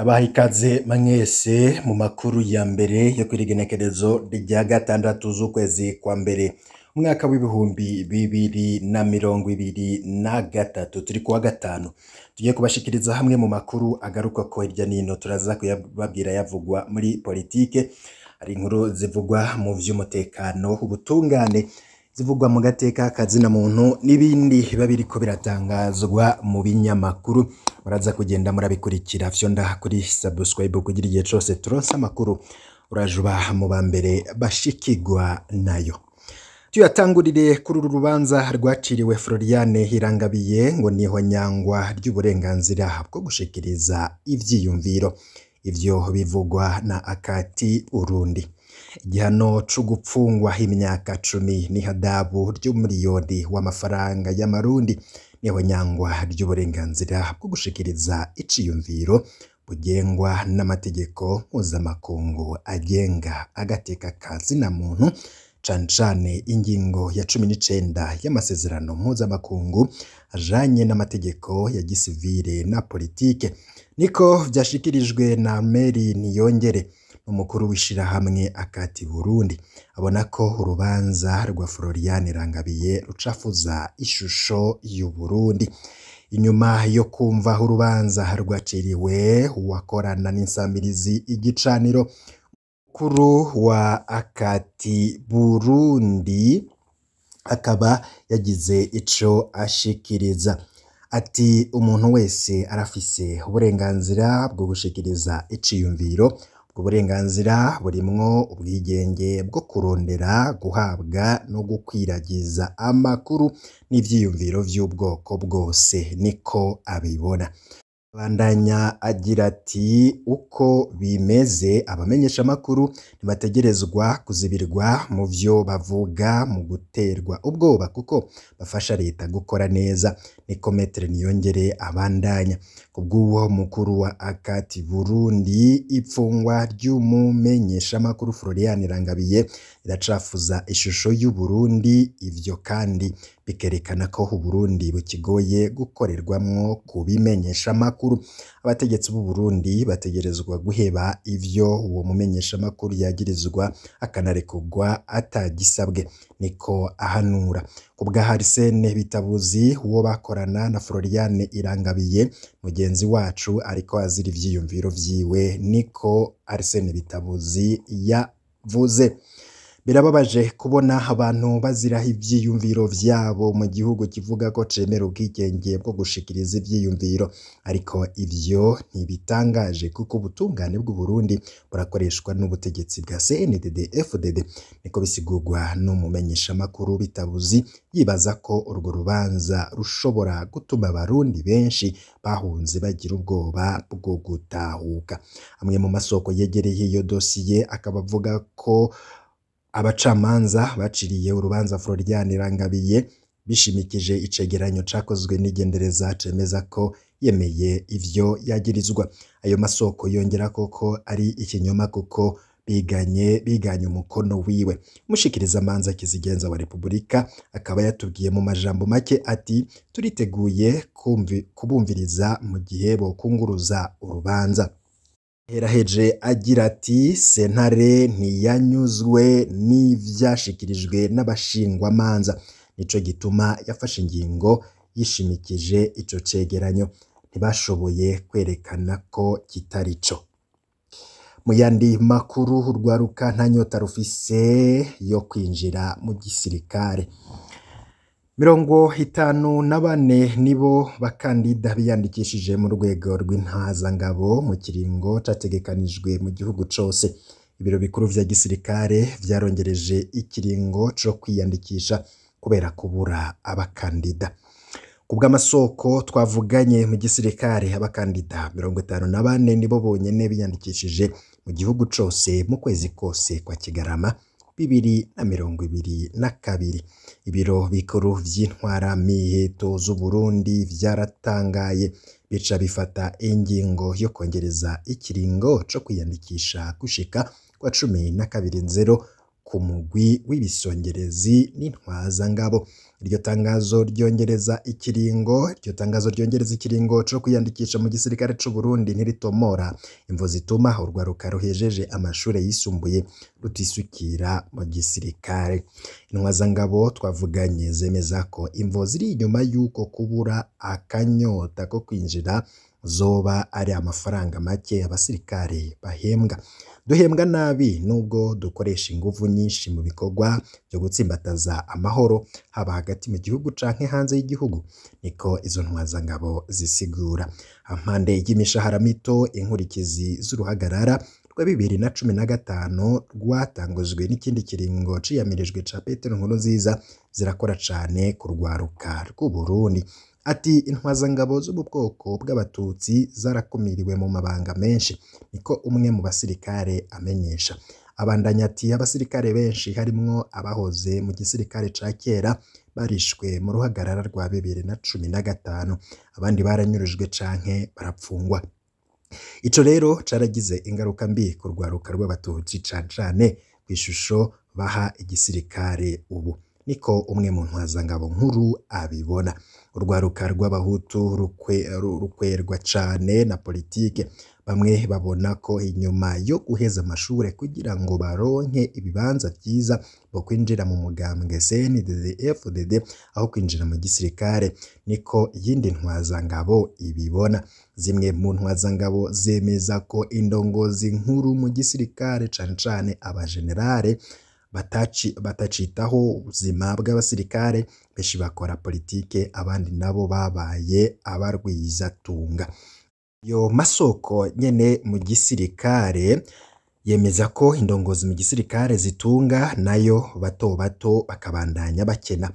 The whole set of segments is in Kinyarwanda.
Ndabaha ikaze mwese mu makuru ya mbere yo ku igenekerezo rya gatandatu z'ukwezi kwa mbere umwaka w'ibihumbi bibiri na mirongo ibiri na gatatu turi kuwa gatanu tugiye kubashikiriza hamwe mu makuru agaruka ko hirya n'ino turaza kuyababwira yavugwa muri politiki hari inkuru zivugwa mu by'umutekano ubutungane zivugwa mu gateka kazina muntu n'ibindi biba biriko biratangazwa mu binyamakuru muraza kugenda murabikurikira fyonda kuri subscribe kugira igihe cyose turonse amakuru urajuba mu ba mbere bashikigwa nayo tuyatangurire kuri uru rubanza rwaciriwe Floriane Hirangabiye ngo niho nyangwa ry'uburenganzira bwo gushikiriza ibyiyumviro, ibyo bivugwa na Akati urundi. Igihano cyo gupfungwa imyaka cumi n'ihadabu ry'umuriyoni w'amafaranga y'amarundi niho ry'uburenganzira bwo gushikiriza iciyumviro bugengwa n'amategeko mpuzamakungu agenga agateka kazi zina muntu cane cane ingingo ya cumi n'icenda y'amasezerano mpuzamakungu ajanye n'amategeko ya gisivire na politike niko vyashikirijwe na Mary Niyongere. umukuru w'ishyirahamwe Akati Burundi abona ko urubanza rwa Florian Rangabiye rucafuza ishusho y'u Burundi inyuma yo kumva urubanza rwaciriwe uwakorana n'insamirizi igicaniro mukuru wa Akati Burundi akaba yagize icyo ashikiriza ati umuntu wese arafise uburenganzira bwo gushikiriza iciyumviro Ubwo burenganzira burimwo ubwigenge bwo kurondera, guhabwa no gukwiragiza amakuru n'ibyiyumviro by'ubwoko bwose, niko abibona. Abandanya agira ati uko bimeze abamenyeshamakuru ntibategerezwa kuzibirwa mu byo bavuga mu guterwa ubwoba kuko bafasha leta gukora neza, niko Me Niyongere abandanya, ku bw'uwo mukuru wa akati Burundi ifungwa ry'umumenyeshamakuru Florian Irangamiye riracafuza ishusho y'u Burundi, ibyo kandi bikerekana ko u Burundi bukigoye gukorerwamwo ku abategetsi b'u Burundi bategerezwa guheba ivyo uwo mumenyeshamakuru yagirizwa akanarekurwa atagisabwe, niko ahanura. Ku bwa Arsène Bitabuzi uwo bakorana na Floriane Irangabiye mugenzi wacu ariko azira ivyiyumviro vyiwe, niko Arsène Bitabuzi yavuze. birababaje kubona abantu baziraho ibyiyumviro byabo mu gihugu kivuga ko cyemera ubwigenge bwo gushikiriza ibyiyumviro ariko ibyo ntibitangaje kuko ubutungane bw'u Burundi burakoreshwa n'ubutegetsi bwa CNDD FDD niko bisigurwa n'umumenyeshamakuru bitabuzi yibaza ko urwo rubanza rushobora gutuma abarundi benshi bahunze bagira ubwoba bwo gutahuka amwe mu masoko yegereye iyo dosiye akaba avuga ko abacamanza baciriye urubanza Florian Rangabiye bishimikije icegeranyo cakozwe n'igendereza cemeza ko yemeye ivyo yagirizwa ayo masoko yongera koko ari ikinyoma kuko biganye biganye umukono wiwe mushikiriza manza kizigenza wa Repubulika akaba yatubwiye mu majambo make ati turiteguye kubumviriza mu gihe bokunguruza urubanza Yaraheje agira ati sentare ntiyanyuzwe n'ibyashyikirijwe n’abashingwamanza nicyo gituma yafashe ingingo yishimikije icyo cyegeranyo, ntibashoboye kwerekana ko kitari cyo. Mu yandi makuru urwaruka nta nyota rufise yo kwinjira mu gisirikare. mirongo itanu na bane nibo bakandida biyandikishije mu rwego rw'intazangabo mu kiringo cyategekanijwe mu gihugu cyose ibiro bikuru bya gisirikare vyarongereje ikiringo cyo kwiyandikisha kubera kubura abakandida ku bw'amasoko twavuganye mu gisirikare abakandida mirongo itanu na bane nibo bonyene biyandikishije mu gihugu cyose mu kwezi kose kwa kigarama bibiri na mirongo ibiri na kabiri, ibiro bikuru by'intwaramiheto z'u Burundi byaratangaye bica bifata ingingo yo kongereza ikiringo cyo kwiyandikisha gushika kwa cumi na kabiri nzero ku mugwi w'ibisongerezi n'intwazangabo. Iryo tangazo ryongereza ikiringo, iryo tangazo ryongereza ikiringo cyo kwiyandikisha mu gisirikare cy'u Burundi ntiritomora, imvo zituma urwaruka ruhejeje amashuri yisumbuye rutisukira mu gisirikare. Intwazangabo twavuganye zemeza ko imvo ziri inyuma y'uko kubura akanyota ko kwinjira zoba ari amafaranga make abasirikare bahembwa. Duhembwa nabi nubwo dukoresha ingufu nyinshi mu bikorwa byo gutsimbataza amahoro, haba hagati mu gihugu canke hanze y'igihugu, niko izo ntwazangabo zisigura. Hampande y'imishahara mito, inkurikizi z'uruhagarara rwa bibiri na cumi na gatanu rwatangujwe n'ikindi kiringo ciyamirijwe ca Petero nziza zirakora cane ku rwaruka rw'u Burundi. Ati “Intwazangabo zo mu bwoko bw'Abatutsi zarakumiriwe mu mabanga menshi” niko umwe mu basirikare amenyesha. Abandanya ati “Abasirikare benshi harimo abahoze mu gisirikare ca kera barishwe mu ruhagarara rwa bibiri na cumi na gatanu, abandi baranyurujwe canke barapfungwa. Ico rero caragize ingaruka mbi ku rwaruka rw'Abatutsi cane cane kw'ishusho baha igisirikare ubu” niko umwe mu ntwazangabo nkuru abibona. urwaruka rw'abahutu rukwerwa cyane na politiki, bamwe babona ko inyuma yo guheza amashuri kugira ngo baronke ibibanza byiza bo kwinjira mu mugambwe CNDD-FDD aho kwinjira mu gisirikare, niko iyindi ntwazangabo ibibona, zimwe mu ntwazangabo zemeza ko indongozi nkuru mu gisirikare cane cane abajenerare batacitaho ubuzima bw'abasirikare, benshi bakora politike abandi nabo babaye abarwizatunga. Ayo masoko nyine mu gisirikare yemeza ko indongozi mu gisirikare zitunga nayo bato bato bakabandanya bakena.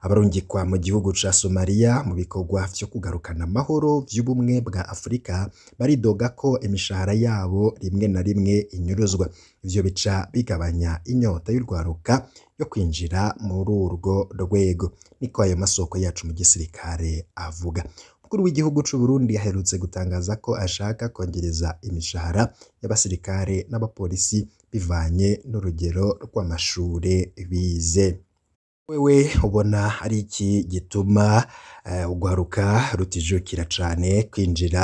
abarungikwa mu gihugu cya Somalia mu bikorwa byo kugarukana amahoro vy'ubumwe bwa Afurika baridoga ko imishahara yabo rimwe na rimwe inyuruzwa, ivyo bica bigabanya inyota y'urwaruka yo kwinjira muri urwo rwego, niko ayo masoko yacu mu gisirikare avuga. Umukuru w'igihugu cy’u Burundi aherutse gutangaza ko ashaka kongereza imishahara y'abasirikare n'abapolisi bivanye n'urugero rw’amashuri bize. wowe ubona ari iki gituma eh, urwaruka rutijukira cyane kwinjira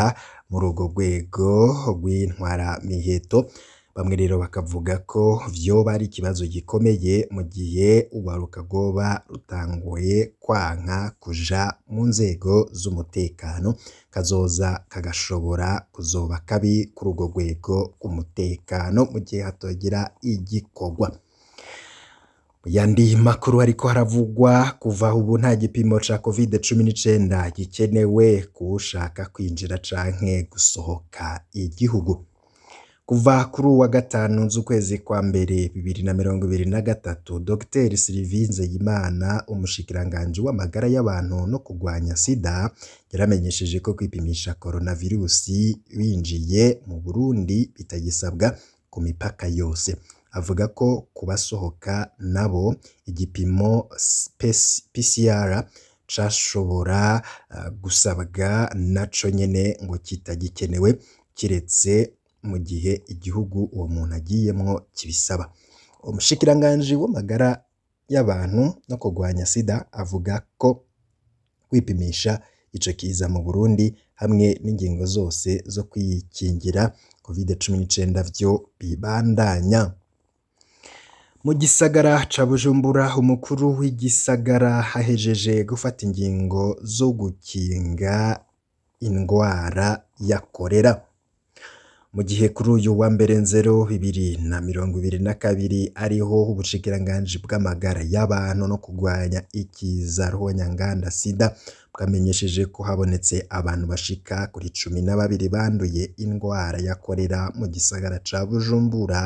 muri urwo rwego rw’intwara miheto. bamwe rero bakavuga ko vyoba ari ikibazo gikomeye mu gihe urwaruka rwoba rutanguye kwanka kuja mu nzego z'umutekano, kazoza kagashobora kuzoba kabi kuri urwo rwego rw'umutekano mu gihe hatagira igikorwa. yandi makuru ariko haravugwa kuva ubu nta gipimo cya COVID cumi n'icyenda gikenewe ku ushaka kwinjira canke gusohoka igihugu. Kuva kuri uwa gatanu z'ukwezi kwa mbere bibiri na mirongo ibiri na gatatu, Dr Sylvie Nzeyimana umushikiranganji w'amagara y'abantu no kurwanya sida, yaramenyesheje ko kwipimisha korona winjiye mu Burundi bitagisabwa ku mipaka yose. avuga ko ku basohoka nabo igipimo PCR cyashobora ah, gusabwa nacyo nyine ngo kitagikenewe kiretse mu gihe igihugu uwo muntu agiyemo kibisaba, umushikiranganji w'amagara y'abantu no kurwanya sida avuga ko kwipimisha icyo kiza mu Burundi hamwe n'ingingo zose zo kwikingira covid cumi n'icyenda byo bibandanya. Mu gisagara ca Bujumbura umukuru w'igisagara hahejeje gufata ingingo zo gukinga indwara ya korera, mu gihe kuri uyu wa mbere Nzero bibiri na mirongo ibiri na kabiri ariho ubushikiranganji bw'amagara y'abantu no kurwanya ikiza ruhonyanganda SIDA bwamenyesheje ko habonetse abantu bashika kuri cumi na babiri banduye indwara ya korera mu gisagara ca Bujumbura.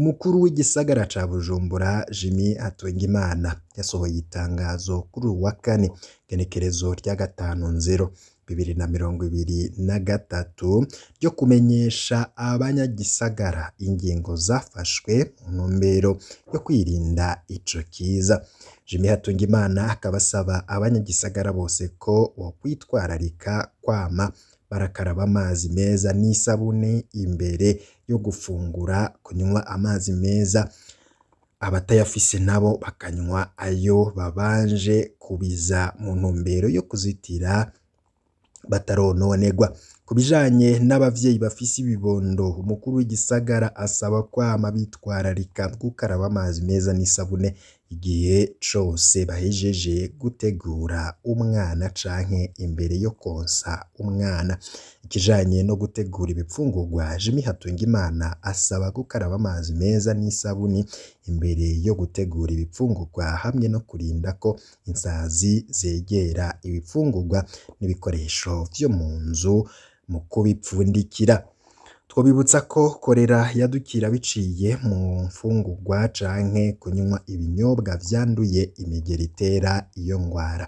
Umukuru w'igisagara ca Bujumbura Jimmy Hatungimana yasohoye itangazo kuri uyu wa kane igenekerezo rya gatanu nzero bibiri na mirongo ibiri na gatatu ryo kumenyesha abanyagisagara ingingo zafashwe mu ntumbero yo kwirinda ico kiza. Jimmy Hatungimana akaba asaba abanyagisagara bose ko bokwitwararika kwama barakaraba amazi meza n'isabune imbere yo gufungura, kunywa amazi meza, abatayafise nabo bakanywa ayo babanje kubiza mu ntumbero yo kuzitira batarononegwa. Ku bijanye n'abavyeyi bafise ibibondo, umukuru w'igisagara asaba kwama bitwararika gukaraba amazi meza n'isabune. igihe cose bahejeje gutegura umwana canke imbere yo konsa umwana, ikijanye no gutegura ibipfungurwa Jimmy Hatungimana asaba gukaraba amazi meza n'isabuni imbere yo gutegura ibipfungurwa hamwe no kurinda ko insazi zegera ibipfungurwa n'ibikoresho byo mu nzu mu kubipfundikira. twabibutsa ko korera yadukira biciye mu mfungurwa canke kunywa ibinyobwa vyanduye imigera itera iyo ngwara.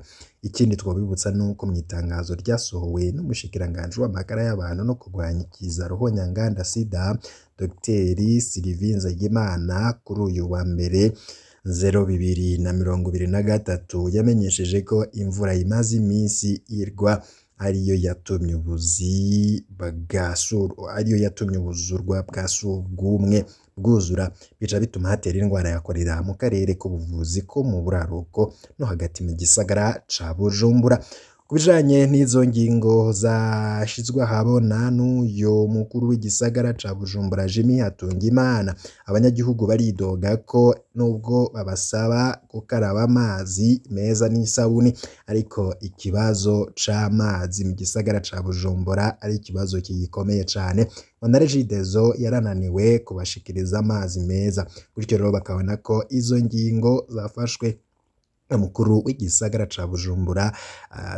Ikindi twobibutsa nuko mu itangazo ryasohowe n'umushikiranganji w'amagara y'abantu no kurwanya ikizaruhanya nganda SIDA, Dr Sylvie Nzeyimana kuri uyu wa mbere zero bibiri na mirongo ibiri na gatatu yamenyesheje ko imvura imaze iminsi igwa. ariyo yatumye ubuzi bwa ariyo yatumye ubuzurwa bwa si ubwumwe bwuzura bica bituma hatera indwara yakorera mu karere k'ubuvuzi ko mu buraruko no hagati mu gisagara ca Bujumbura Ku bijanye n'izo ngingo zashizwe ahabona n'uyo mukuru w'igisagara ca Bujumbura Jimmy Hatungimana, abanyagihugu baridoga ko nubwo babasaba gukaraba amazi meza n'isabuni ariko ikibazo c'amazi mu gisagara ca Bujumbura ari ikibazo gikomeye cyane Regidezo yarananiwe kubashikiriza amazi meza, gutyo rero bakabona ko izo ngingo zafashwe. mukuru w'igisagara ca Bujumbura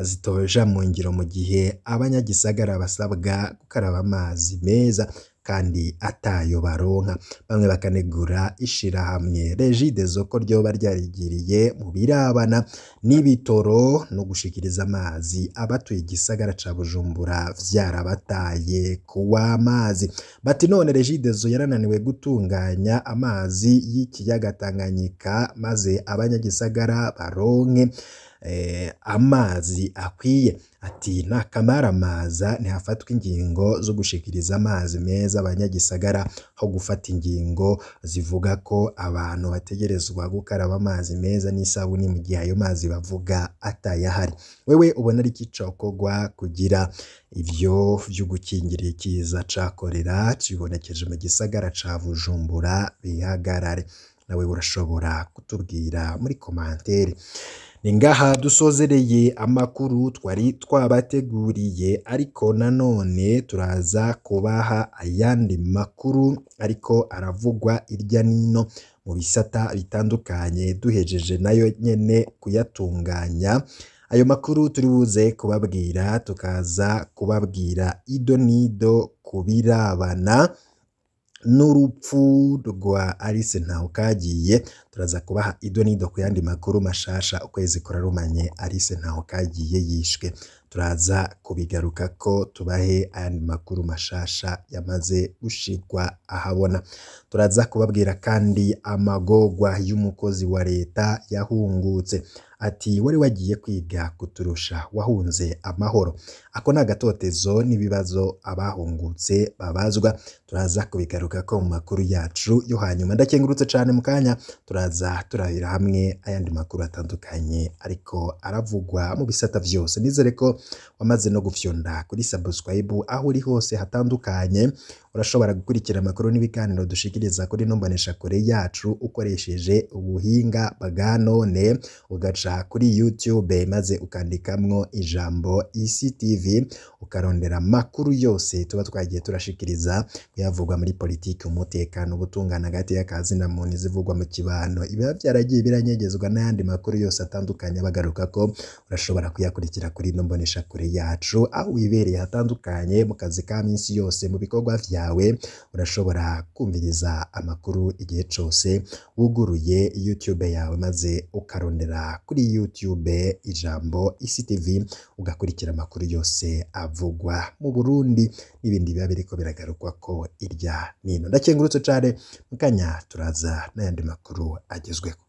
zitoja mu ngiro mu gihe abanyagisagara basabwa gukaraba amazi meza kandi atayo baronka bamwe bakanegura ishirahamwe Regidezo ko ryoba ryarigiriye mu birabana n'ibitoro no gushikiriza amazi abatuye igisagara ca Bujumbura vyarabataye kuwa amazi bati none Regidezo yarananiwe gutunganya amazi y'ikiyaga Tanganyika maze abanyagisagara baronke Eh, amazi akwiye, ati amaza ntihafatwa ingingo zo gushikiriza amazi meza abanyagisagara, ho gufata ingingo zivuga ko abantu bategerezwa gukaraba amazi meza n'isabune mu gihe ayo mazi bavuga atayahari, wewe ubona ari iki cokorwa kugira ibyo vyo gukingira ikiza ca cibonekeje mu gisagara ca Bujumbura bihagarare? Nawe urashobora kutubwira muri komantere. Ni ngaha dusozereye amakuru twari twabateguriye ariko nanone turaza kubaha ayandi makuru ariko aravugwa irya n'ino mu bisata bitandukanye duhejeje nayo nyine kuyatunganya, ayo makuru turi buze kubabwira tukaza kubabwira ido n'ido ku birebana. n'urupfu rwa Alice kagiye turaza kubaha idonido ku yandi makuru mashasha ukwezi kurarumanye Alice Ntawukagiye yishwe turaza kubigaruka ko tubahe ayandi makuru mashasha yamaze gushirwa ahabona turaza kubabwira kandi amagogwa y'umukozi wa leta yahungutse ati “Wari wagiye kwiga kuturusha wahunze amahoro”. Ako ni agatotezo n'ibibazo abahungutse babazwa, turaza kubigaruka ko mu makuru yacu yo hanyuma. Ndakengurutse cyane mu kanya turaza turabira hamwe ayandi makuru atandukanye ariko aravugwa mu bisata byose. Nizere ko wamaze no gufyonda kuri subscribe aho uri hose hatandukanye, urashobora gukurikira amakuru n'ibiganiro dushikiriza kuri kure yacu ukoresheje ubuhinga bwa none ugaca gushakisha kuri YouTube maze ukandikamwo ijambo ECTV ukarondera amakuru yose tuba twagiye turashikiriza kuyavugwa muri politiki, umutekano, ubutungane hagati y'akazi na muntu, izivugwa mu kibano, ibiba byaragiye biranyegezwa n'ayandi makuru yose atandukanye bagaruka ko urashobora kuyakurikira kuri ino mboneshakure yacu aho wibereye hatandukanye mu kazi ka minsi yose mu bikorwa byawe urashobora kumviriza amakuru igihe cyose wuguruye YouTube yawe maze ukarondera kuri kuri YouTube ijambo isi TV ugakurikira amakuru yose avugwa mu Burundi n'ibindi biba biriko biragarukwa ko irya nino ndakengurutse cane mu kanya turaza n'ayandi makuru agezweho.